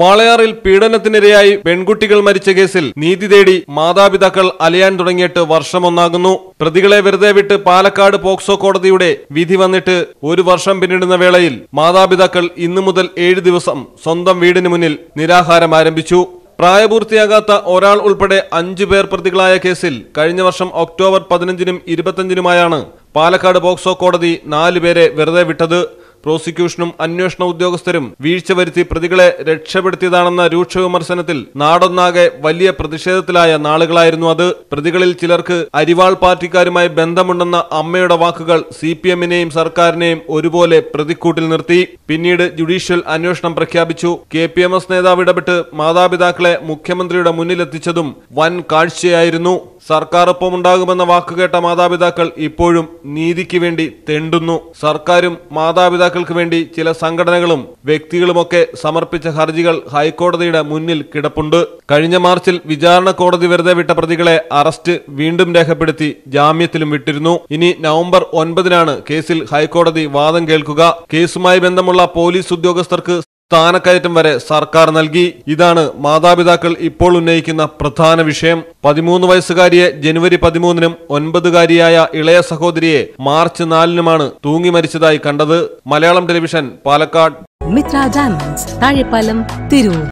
വാളയാറിൽ പീഡനത്തിനിരയായി പെൺകുട്ടികൾ മരിച്ച കേസിൽ നീതി തേടി മാതാപിതാക്കൾ അലയാൻ തുടങ്ങിയിട്ട് വർഷമൊന്നാകുന്നു പ്രതികളെ വെറുതെ വിട്ട് പാലക്കാട് പോക്സോ കോടതിയുടെ വിധി വന്നിട്ട് ഒരു വർഷം പിന്നിടുന്ന വേളയിൽ മാതാപിതാക്കൾ ഇന്നു മുതൽ ഏഴ് ദിവസം സ്വന്തം വീടിന് മുന്നിൽ നിരാഹാരം ആരംഭിച്ചു പ്രായപൂർത്തിയാകാത്ത ഒരാൾ ഉൾപ്പെടെ അഞ്ചു പേർ പ്രതികളായ കേസിൽ കഴിഞ്ഞ വർഷം ഒക്ടോബർ പതിനഞ്ചിനും ഇരുപത്തഞ്ചിനുമായാണ് പാലക്കാട് പോക്സോ കോടതി നാലുപേരെ വെറുതെ വിട്ടത് പ്രോസിക്യൂഷനും അന്വേഷണ ഉദ്യോഗസ്ഥരും വീഴ്ച വരുത്തി പ്രതികളെ രക്ഷപ്പെടുത്തിയതാണെന്ന രൂക്ഷ വിമർശനത്തിൽ നാടൊന്നാകെ വലിയ പ്രതിഷേധത്തിലായ നാളുകളായിരുന്നു അത് പ്രതികളിൽ ചിലർക്ക് അരിവാൾ പാർട്ടിക്കാരുമായി ബന്ധമുണ്ടെന്ന അമ്മയുടെ വാക്കുകൾ സി പി എമ്മിനെയും സർക്കാരിനെയും ഒരുപോലെ പ്രതിക്കൂട്ടിൽ നിർത്തി പിന്നീട് ജുഡീഷ്യൽ അന്വേഷണം പ്രഖ്യാപിച്ചു കെ പി എം എസ് നേതാവ് ഇടപെട്ട് മാതാപിതാക്കളെ മുഖ്യമന്ത്രിയുടെ മുന്നിലെത്തിച്ചതും വൻ കാഴ്ചയായിരുന്നു സർക്കാർ ഒപ്പമുണ്ടാകുമെന്ന വാക്കുകേട്ട മാതാപിതാക്കൾ ഇപ്പോഴും നീതിക്ക് വേണ്ടി തെണ്ടുന്നു സർക്കാരും മാതാപിതാക്കൾ നേതാക്കൾക്ക് വേണ്ടി ചില സംഘടനകളും വ്യക്തികളുമൊക്കെ സമർപ്പിച്ച ഹർജികൾ ഹൈക്കോടതിയുടെ മുന്നിൽ കിടപ്പുണ്ട് കഴിഞ്ഞ മാർച്ചിൽ വിചാരണ കോടതി വെറുതെ വിട്ട പ്രതികളെ അറസ്റ്റ് വീണ്ടും രേഖപ്പെടുത്തി ജാമ്യത്തിലും വിട്ടിരുന്നു ഇനി നവംബർ ഒൻപതിനാണ് കേസിൽ ഹൈക്കോടതി വാദം കേൾക്കുക കേസുമായി ബന്ധമുള്ള പോലീസ് ഉദ്യോഗസ്ഥർക്ക് സ്ഥാനക്കയറ്റം വരെ സർക്കാർ നൽകി ഇതാണ് മാതാപിതാക്കൾ ഇപ്പോൾ ഉന്നയിക്കുന്ന പ്രധാന വിഷയം പതിമൂന്ന് വയസ്സുകാരിയെ ജനുവരി പതിമൂന്നിനും ഒൻപതുകാരിയായ ഇളയ സഹോദരിയെ മാർച്ച് നാലിനുമാണ് തൂങ്ങി മരിച്ചതായി കണ്ടത് മലയാളം ടെലിവിഷൻ പാലക്കാട് മിത്ര ഡയമണ്ട്സ് താഴെപ്പാലം തിരൂർ